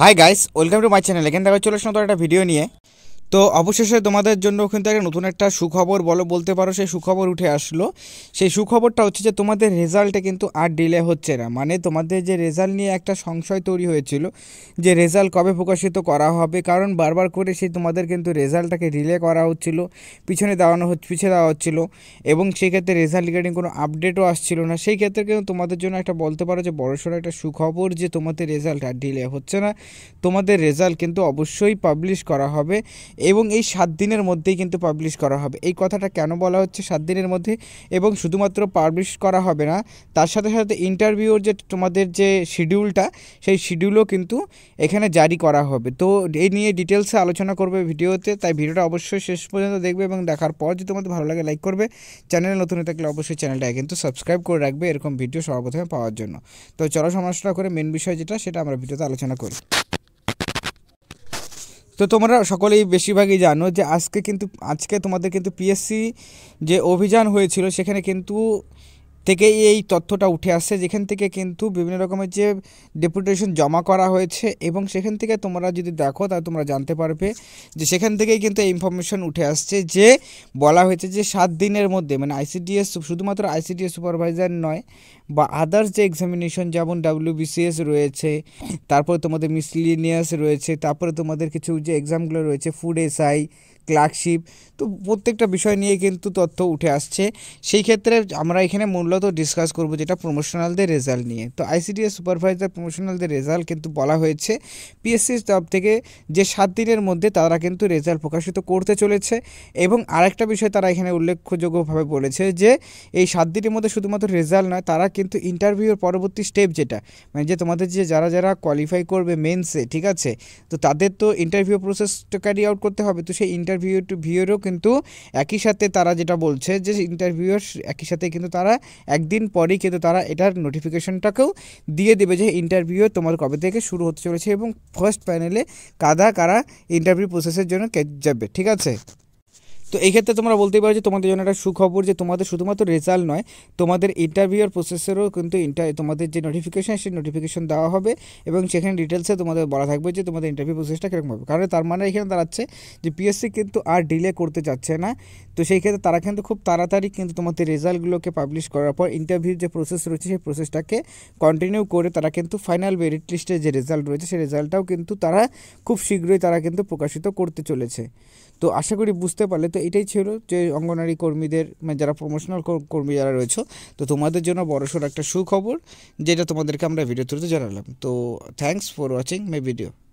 high guys welcome to my channel এখান থেকে চলে আসলাম তো একটা ভিডিও নিয়ে তো অবশেষে তোমাদের জন্য ওখান থেকে নতুন একটা সুখবর বলো বলতে পারো সেই সুখবর উঠে আসলো সেই সুখবরটা হচ্ছে যে তোমাদের রেজাল্টে কিন্তু আর ডিলে হচ্ছে না মানে তোমাদের যে রেজাল্ট নিয়ে একটা সংশয় তৈরি হয়েছিল যে রেজাল্ট কবে প্রকাশিত করা হবে কারণ বারবার করে সেই তোমাদের কিন্তু রেজাল্টটাকে ডিলে করা হচ্ছিল পিছনে দেওয়ানো হচ্ছে পিছিয়ে দেওয়া হচ্ছিল এবং সেক্ষেত্রে রেজাল্ট রিগার্ডিং কোনো আপডেটও আসছিলো না সেই ক্ষেত্রে কিন্তু তোমাদের জন্য একটা বলতে পারো যে বড়সড় একটা সুখবর যে তোমাদের রেজাল্ট আর ডিলে হচ্ছে না তোমাদের রেজাল্ট কিন্তু অবশ্যই পাবলিশ করা হবে এবং এই সাত দিনের মধ্যেই কিন্তু পাবলিশ করা হবে এই কথাটা কেন বলা হচ্ছে সাত দিনের মধ্যে এবং শুধুমাত্র পাবলিশ করা হবে না তার সাথে সাথে ইন্টারভিউর যে তোমাদের যে শিডিউলটা সেই শিডিউলও কিন্তু এখানে জারি করা হবে তো এই নিয়ে ডিটেলসে আলোচনা করবে ভিডিওতে তাই ভিডিওটা অবশ্যই শেষ পর্যন্ত দেখবে এবং দেখার পর যদি তোমাদের ভালো লাগে লাইক করবে চ্যানেলে নতুন হয়ে থাকলে অবশ্যই চ্যানেলটা কিন্তু সাবস্ক্রাইব করে রাখবে এরকম ভিডিও সর্বপ্রথমে পাওয়ার জন্য তো চলো সমালোচনা করে মেন বিষয় যেটা সেটা আমরা ভিডিওতে আলোচনা করি তো তোমরা সকলেই বেশিরভাগই জানো যে আজকে কিন্তু আজকে তোমাদের কিন্তু পিএসসি যে অভিযান হয়েছিল সেখানে কিন্তু থেকে এই তথ্যটা উঠে আসছে যেখান থেকে কিন্তু বিভিন্ন রকমের যে ডেপুটেশন জমা করা হয়েছে এবং সেখান থেকে তোমরা যদি দেখো তাহলে তোমরা জানতে পারবে যে সেখান থেকেই কিন্তু এই ইনফরমেশন উঠে আসছে যে বলা হয়েছে যে সাত দিনের মধ্যে মানে আইসিডিএস শুধুমাত্র আইসিডিএস সুপারভাইজার নয় বা আদার্স যে এক্সামিনেশন যেমন ডাব্লিউবিসিএস রয়েছে তারপরে তোমাদের মিসলিনিয়াস রয়েছে তারপরে তোমাদের কিছু যে এক্সামগুলো রয়েছে ফুড এসআই ক্লার্কশিপ তো প্রত্যেকটা বিষয় নিয়ে কিন্তু তথ্য উঠে আসছে সেই ক্ষেত্রে আমরা এখানে মূলত ডিসকাস করব যেটা প্রমোশনালদের রেজাল্ট নিয়ে তো আইসিডিএস সুপারভাইজার প্রমোশনালদের রেজাল্ট কিন্তু বলা হয়েছে পিএসসির তরফ থেকে যে সাত দিনের মধ্যে তারা কিন্তু রেজাল্ট প্রকাশিত করতে চলেছে এবং আরেকটা বিষয় তারা এখানে উল্লেখযোগ্যভাবে বলেছে যে এই সাত দিনের মধ্যে শুধুমাত্র রেজাল্ট নয় তারা কিন্তু ইন্টারভিউর পরবর্তী স্টেপ যেটা মানে যে তোমাদের যে যারা যারা কোয়ালিফাই করবে মেন্সে ঠিক আছে তো তাদের তো ইন্টারভিউ প্রসেসটা ক্যারি আউট করতে হবে তো সেই ইন্টার ইন্টারভিউ ভিউরও কিন্তু একই সাথে তারা যেটা বলছে যে ইন্টারভিউর একই সাথে কিন্তু তারা একদিন পরেই কিন্তু তারা এটার নোটিফিকেশনটাকেও দিয়ে দেবে যে ইন্টারভিউ তোমার কবে থেকে শুরু হতে চলেছে এবং ফার্স্ট প্যানেলে কাদা কারা ইন্টারভিউ প্রসেসের জন্য যাবে ঠিক আছে তো এই ক্ষেত্রে তোমরা বলতেই পারো যে তোমাদের জন্য একটা সুখবর যে তোমাদের শুধুমাত্র রেজাল্ট নয় তোমাদের ইন্টারভিউর প্রসেসেরও কিন্তু ইন্টার তোমাদের যে নোটিফিকেশান সেই নোটিফিকেশান দেওয়া হবে এবং সেখানে ডিটেলসে তোমাদের বলা থাকবে যে তোমাদের ইন্টারভিউ প্রসেসটা কীরকম হবে কারণ তার মানে এখানে দাঁড়াচ্ছে যে পিএসসি কিন্তু আর ডিলে করতে যাচ্ছে না তো সেই ক্ষেত্রে তারা কিন্তু খুব তাড়াতাড়ি কিন্তু তোমাদের রেজাল্টগুলোকে পাবলিশ করার পর ইন্টারভিউর যে প্রসেস রয়েছে সেই প্রসেসটাকে কন্টিনিউ করে তারা কিন্তু ফাইনাল মেরিট লিস্টে যে রেজাল্ট রয়েছে সেই রেজাল্টটাও কিন্তু তারা খুব শীঘ্রই তারা কিন্তু প্রকাশিত করতে চলেছে তো আশা করি বুঝতে পারলে তো এটাই ছিল যে অঙ্গনারী কর্মীদের মানে যারা প্রমোশনাল কর্মী যারা রয়েছে তো তোমাদের জন্য বড়সড় একটা সুখবর যেটা তোমাদেরকে আমরা ভিডিও থ্রুতে জানালাম তো thanks for watching my video